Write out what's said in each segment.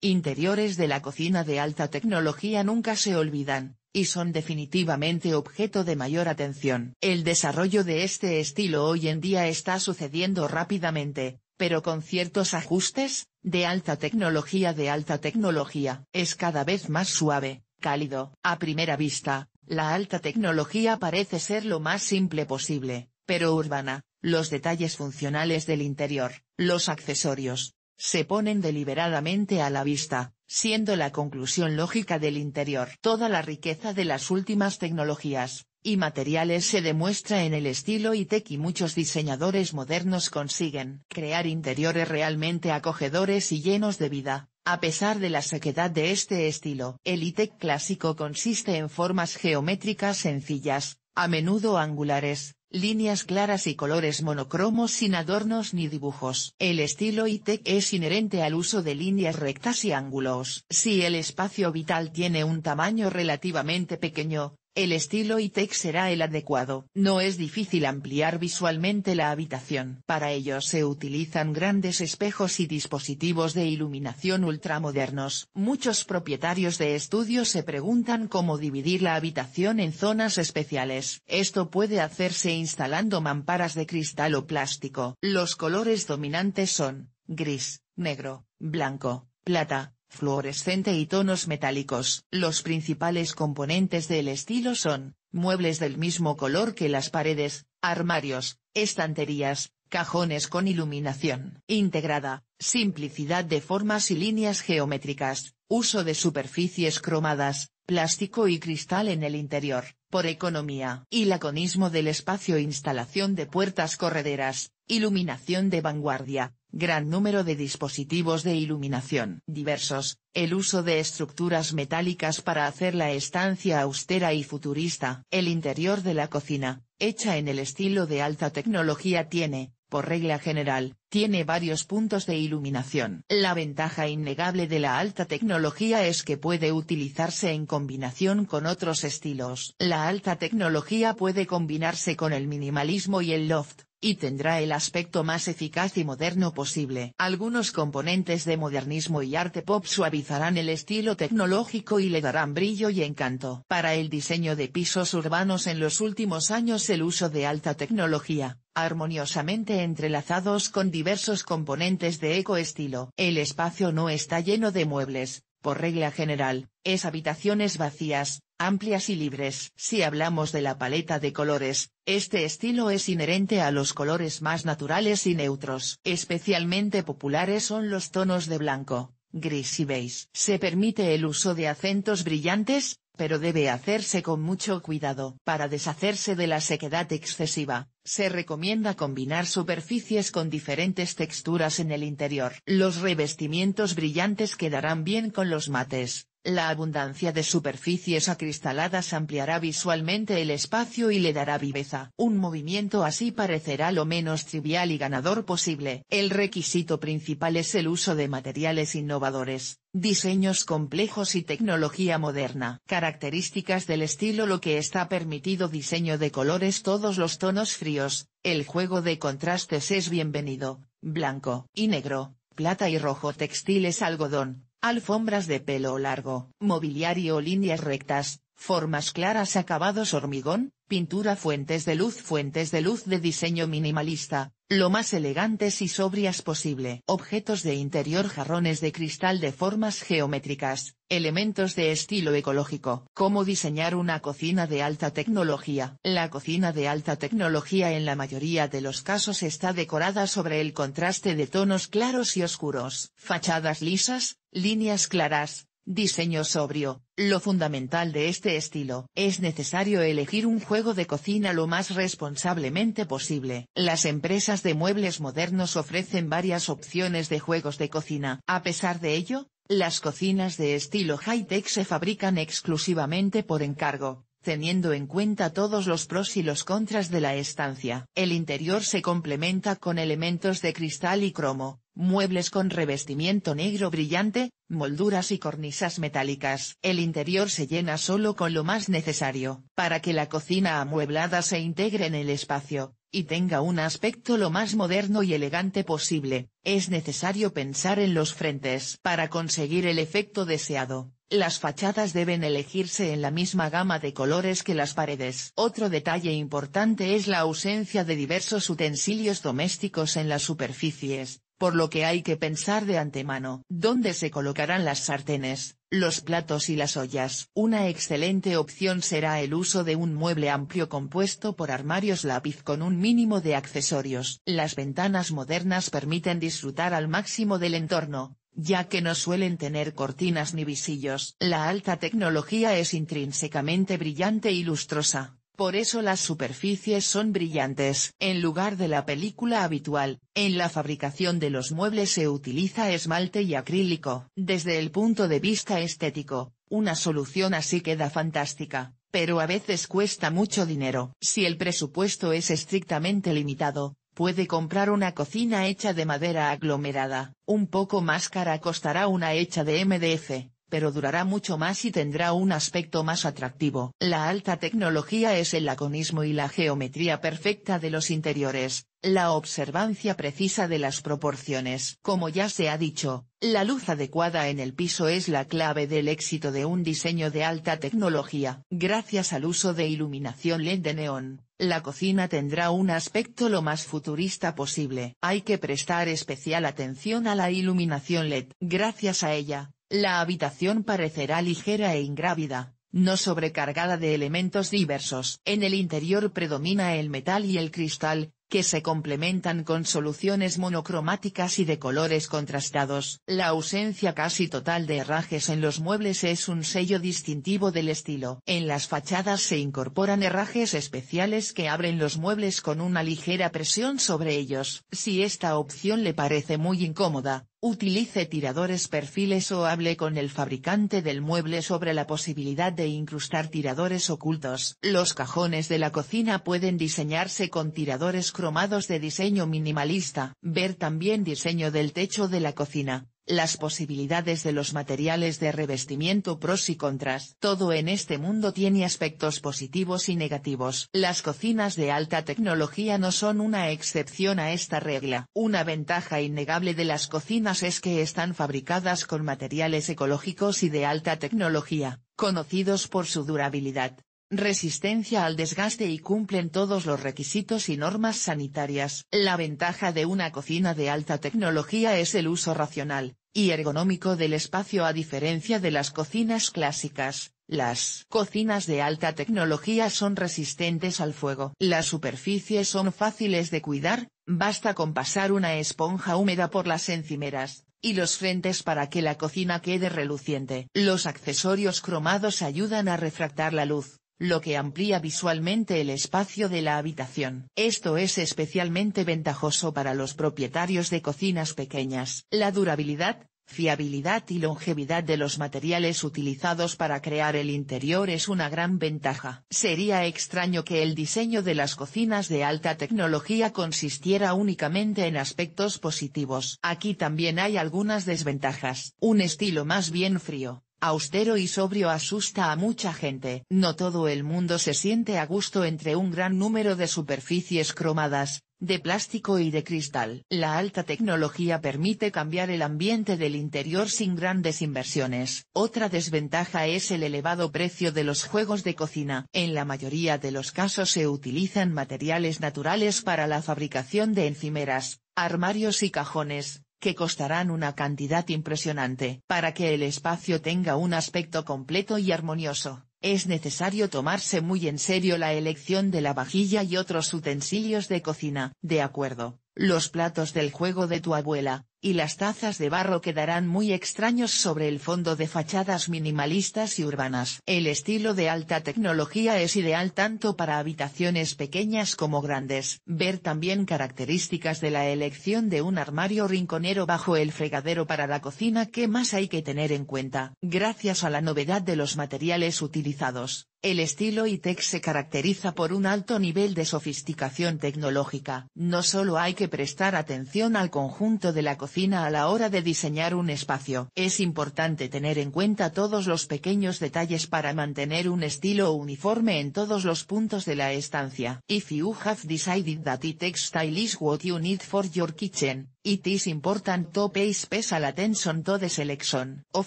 Interiores de la cocina de alta tecnología nunca se olvidan, y son definitivamente objeto de mayor atención. El desarrollo de este estilo hoy en día está sucediendo rápidamente, pero con ciertos ajustes, de alta tecnología de alta tecnología. Es cada vez más suave, cálido. A primera vista, la alta tecnología parece ser lo más simple posible, pero urbana, los detalles funcionales del interior, los accesorios, se ponen deliberadamente a la vista, siendo la conclusión lógica del interior. Toda la riqueza de las últimas tecnologías y materiales se demuestra en el estilo ITEC y muchos diseñadores modernos consiguen crear interiores realmente acogedores y llenos de vida, a pesar de la sequedad de este estilo. El ITEC clásico consiste en formas geométricas sencillas, a menudo angulares, líneas claras y colores monocromos sin adornos ni dibujos. El estilo ITEC es inherente al uso de líneas rectas y ángulos. Si el espacio vital tiene un tamaño relativamente pequeño, el estilo y será el adecuado. No es difícil ampliar visualmente la habitación. Para ello se utilizan grandes espejos y dispositivos de iluminación ultramodernos. Muchos propietarios de estudios se preguntan cómo dividir la habitación en zonas especiales. Esto puede hacerse instalando mamparas de cristal o plástico. Los colores dominantes son, gris, negro, blanco, plata, fluorescente y tonos metálicos. Los principales componentes del estilo son, muebles del mismo color que las paredes, armarios, estanterías, cajones con iluminación integrada, simplicidad de formas y líneas geométricas, uso de superficies cromadas, plástico y cristal en el interior, por economía y laconismo del espacio e instalación de puertas correderas, Iluminación de vanguardia, gran número de dispositivos de iluminación diversos, el uso de estructuras metálicas para hacer la estancia austera y futurista. El interior de la cocina, hecha en el estilo de alta tecnología tiene, por regla general, tiene varios puntos de iluminación. La ventaja innegable de la alta tecnología es que puede utilizarse en combinación con otros estilos. La alta tecnología puede combinarse con el minimalismo y el loft, y tendrá el aspecto más eficaz y moderno posible. Algunos componentes de modernismo y arte pop suavizarán el estilo tecnológico y le darán brillo y encanto. Para el diseño de pisos urbanos en los últimos años el uso de alta tecnología, armoniosamente entrelazados con diversos componentes de ecoestilo. El espacio no está lleno de muebles, por regla general, es habitaciones vacías, amplias y libres. Si hablamos de la paleta de colores, este estilo es inherente a los colores más naturales y neutros. Especialmente populares son los tonos de blanco, gris y beige. Se permite el uso de acentos brillantes, pero debe hacerse con mucho cuidado. Para deshacerse de la sequedad excesiva, se recomienda combinar superficies con diferentes texturas en el interior. Los revestimientos brillantes quedarán bien con los mates, la abundancia de superficies acristaladas ampliará visualmente el espacio y le dará viveza. Un movimiento así parecerá lo menos trivial y ganador posible. El requisito principal es el uso de materiales innovadores, diseños complejos y tecnología moderna. Características del estilo Lo que está permitido diseño de colores todos los tonos fríos, el juego de contrastes es bienvenido, blanco y negro, plata y rojo textiles algodón Alfombras de pelo largo, mobiliario líneas rectas, formas claras acabados hormigón, pintura fuentes de luz fuentes de luz de diseño minimalista, lo más elegantes y sobrias posible. Objetos de interior jarrones de cristal de formas geométricas, elementos de estilo ecológico. Cómo diseñar una cocina de alta tecnología. La cocina de alta tecnología en la mayoría de los casos está decorada sobre el contraste de tonos claros y oscuros. Fachadas lisas, líneas claras, Diseño sobrio, lo fundamental de este estilo. Es necesario elegir un juego de cocina lo más responsablemente posible. Las empresas de muebles modernos ofrecen varias opciones de juegos de cocina. A pesar de ello, las cocinas de estilo high-tech se fabrican exclusivamente por encargo, teniendo en cuenta todos los pros y los contras de la estancia. El interior se complementa con elementos de cristal y cromo, muebles con revestimiento negro brillante, molduras y cornisas metálicas. El interior se llena solo con lo más necesario, para que la cocina amueblada se integre en el espacio, y tenga un aspecto lo más moderno y elegante posible, es necesario pensar en los frentes para conseguir el efecto deseado. Las fachadas deben elegirse en la misma gama de colores que las paredes. Otro detalle importante es la ausencia de diversos utensilios domésticos en las superficies, por lo que hay que pensar de antemano dónde se colocarán las sartenes, los platos y las ollas. Una excelente opción será el uso de un mueble amplio compuesto por armarios lápiz con un mínimo de accesorios. Las ventanas modernas permiten disfrutar al máximo del entorno, ya que no suelen tener cortinas ni visillos. La alta tecnología es intrínsecamente brillante y lustrosa. Por eso las superficies son brillantes. En lugar de la película habitual, en la fabricación de los muebles se utiliza esmalte y acrílico. Desde el punto de vista estético, una solución así queda fantástica, pero a veces cuesta mucho dinero. Si el presupuesto es estrictamente limitado, puede comprar una cocina hecha de madera aglomerada, un poco más cara costará una hecha de MDF, pero durará mucho más y tendrá un aspecto más atractivo. La alta tecnología es el laconismo y la geometría perfecta de los interiores, la observancia precisa de las proporciones. Como ya se ha dicho, la luz adecuada en el piso es la clave del éxito de un diseño de alta tecnología. Gracias al uso de iluminación LED neón, la cocina tendrá un aspecto lo más futurista posible. Hay que prestar especial atención a la iluminación LED. Gracias a ella, la habitación parecerá ligera e ingrávida, no sobrecargada de elementos diversos. En el interior predomina el metal y el cristal, que se complementan con soluciones monocromáticas y de colores contrastados. La ausencia casi total de herrajes en los muebles es un sello distintivo del estilo. En las fachadas se incorporan herrajes especiales que abren los muebles con una ligera presión sobre ellos. Si esta opción le parece muy incómoda, Utilice tiradores perfiles o hable con el fabricante del mueble sobre la posibilidad de incrustar tiradores ocultos. Los cajones de la cocina pueden diseñarse con tiradores cromados de diseño minimalista. Ver también diseño del techo de la cocina las posibilidades de los materiales de revestimiento pros y contras. Todo en este mundo tiene aspectos positivos y negativos. Las cocinas de alta tecnología no son una excepción a esta regla. Una ventaja innegable de las cocinas es que están fabricadas con materiales ecológicos y de alta tecnología, conocidos por su durabilidad resistencia al desgaste y cumplen todos los requisitos y normas sanitarias. La ventaja de una cocina de alta tecnología es el uso racional, y ergonómico del espacio a diferencia de las cocinas clásicas. Las cocinas de alta tecnología son resistentes al fuego. Las superficies son fáciles de cuidar, basta con pasar una esponja húmeda por las encimeras, y los frentes para que la cocina quede reluciente. Los accesorios cromados ayudan a refractar la luz, lo que amplía visualmente el espacio de la habitación. Esto es especialmente ventajoso para los propietarios de cocinas pequeñas. La durabilidad, fiabilidad y longevidad de los materiales utilizados para crear el interior es una gran ventaja. Sería extraño que el diseño de las cocinas de alta tecnología consistiera únicamente en aspectos positivos. Aquí también hay algunas desventajas. Un estilo más bien frío, austero y sobrio asusta a mucha gente. No todo el mundo se siente a gusto entre un gran número de superficies cromadas, de plástico y de cristal. La alta tecnología permite cambiar el ambiente del interior sin grandes inversiones. Otra desventaja es el elevado precio de los juegos de cocina. En la mayoría de los casos se utilizan materiales naturales para la fabricación de encimeras, armarios y cajones, que costarán una cantidad impresionante. Para que el espacio tenga un aspecto completo y armonioso, es necesario tomarse muy en serio la elección de la vajilla y otros utensilios de cocina. De acuerdo, los platos del juego de tu abuela, y las tazas de barro quedarán muy extraños sobre el fondo de fachadas minimalistas y urbanas. El estilo de alta tecnología es ideal tanto para habitaciones pequeñas como grandes. Ver también características de la elección de un armario rinconero bajo el fregadero para la cocina que más hay que tener en cuenta. Gracias a la novedad de los materiales utilizados, el estilo ITEC se caracteriza por un alto nivel de sofisticación tecnológica. No solo hay que prestar atención al conjunto de la cocina a la hora de diseñar un espacio. Es importante tener en cuenta todos los pequeños detalles para mantener un estilo uniforme en todos los puntos de la estancia. If you have decided that it textile is what you need for your kitchen, it is important to pay special attention to the selection of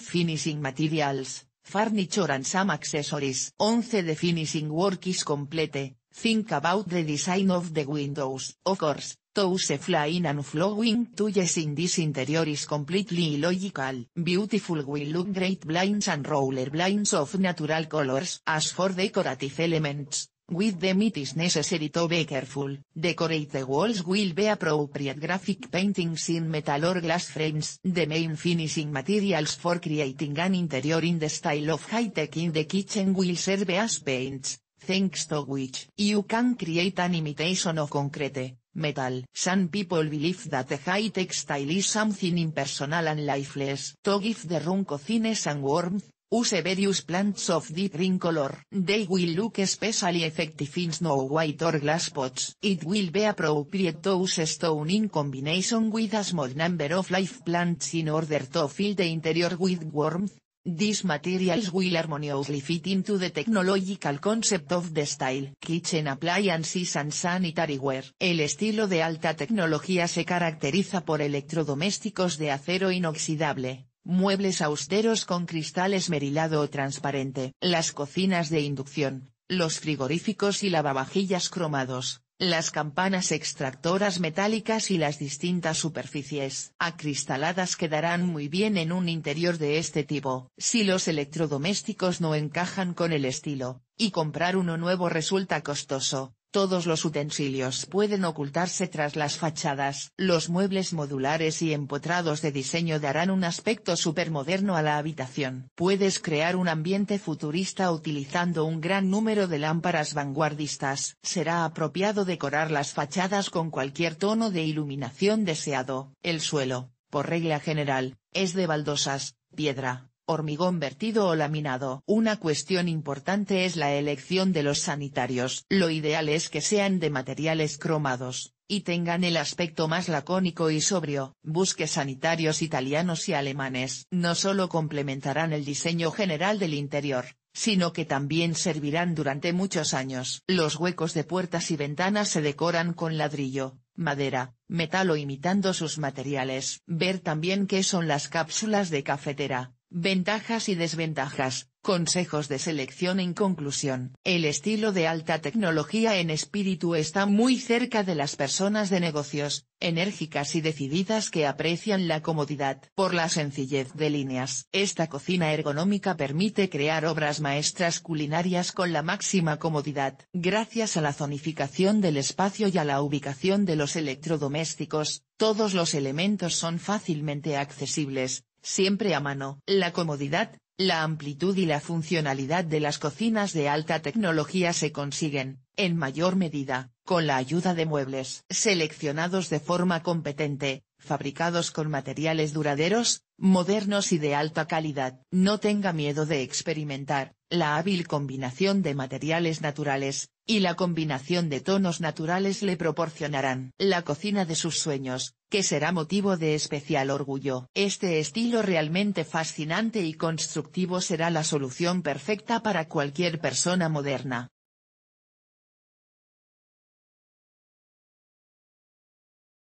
finishing materials, furniture and some accessories. 11 The finishing work is complete, Think about the design of the windows, of course, those flying and flowing tuiles in this interior is completely illogical. Beautiful will look great blinds and roller blinds of natural colors. As for decorative elements, with them it is necessary to be careful. Decorate the walls will be appropriate graphic paintings in metal or glass frames. The main finishing materials for creating an interior in the style of high-tech in the kitchen will serve as paints, thanks to which you can create an imitation of concrete, metal. Some people believe that the high textile is something impersonal and lifeless. To give the room coziness and warmth, use various plants of deep green color. They will look especially effective in snow white or glass pots. It will be appropriate to use stone in combination with a small number of live plants in order to fill the interior with warmth. These materials will harmoniously fit into the technological concept of the style. Kitchen appliances and sanitary Wear. El estilo de alta tecnología se caracteriza por electrodomésticos de acero inoxidable, muebles austeros con cristal esmerilado o transparente, las cocinas de inducción, los frigoríficos y lavavajillas cromados, las campanas extractoras metálicas y las distintas superficies acristaladas quedarán muy bien en un interior de este tipo. Si los electrodomésticos no encajan con el estilo, y comprar uno nuevo resulta costoso, todos los utensilios pueden ocultarse tras las fachadas. Los muebles modulares y empotrados de diseño darán un aspecto supermoderno a la habitación. Puedes crear un ambiente futurista utilizando un gran número de lámparas vanguardistas. Será apropiado decorar las fachadas con cualquier tono de iluminación deseado. El suelo, por regla general, es de baldosas, piedra, hormigón vertido o laminado. Una cuestión importante es la elección de los sanitarios. Lo ideal es que sean de materiales cromados, y tengan el aspecto más lacónico y sobrio. Busque sanitarios italianos y alemanes. No solo complementarán el diseño general del interior, sino que también servirán durante muchos años. Los huecos de puertas y ventanas se decoran con ladrillo, madera, metal o imitando sus materiales. Ver también qué son las cápsulas de cafetera Ventajas y desventajas, consejos de selección en conclusión. El estilo de alta tecnología en espíritu está muy cerca de las personas de negocios, enérgicas y decididas que aprecian la comodidad. Por la sencillez de líneas, esta cocina ergonómica permite crear obras maestras culinarias con la máxima comodidad. Gracias a la zonificación del espacio y a la ubicación de los electrodomésticos, todos los elementos son fácilmente accesibles, siempre a mano. La comodidad, la amplitud y la funcionalidad de las cocinas de alta tecnología se consiguen, en mayor medida, con la ayuda de muebles seleccionados de forma competente, fabricados con materiales duraderos, modernos y de alta calidad. No tenga miedo de experimentar, la hábil combinación de materiales naturales, y la combinación de tonos naturales le proporcionarán la cocina de sus sueños, que será motivo de especial orgullo. Este estilo realmente fascinante y constructivo será la solución perfecta para cualquier persona moderna,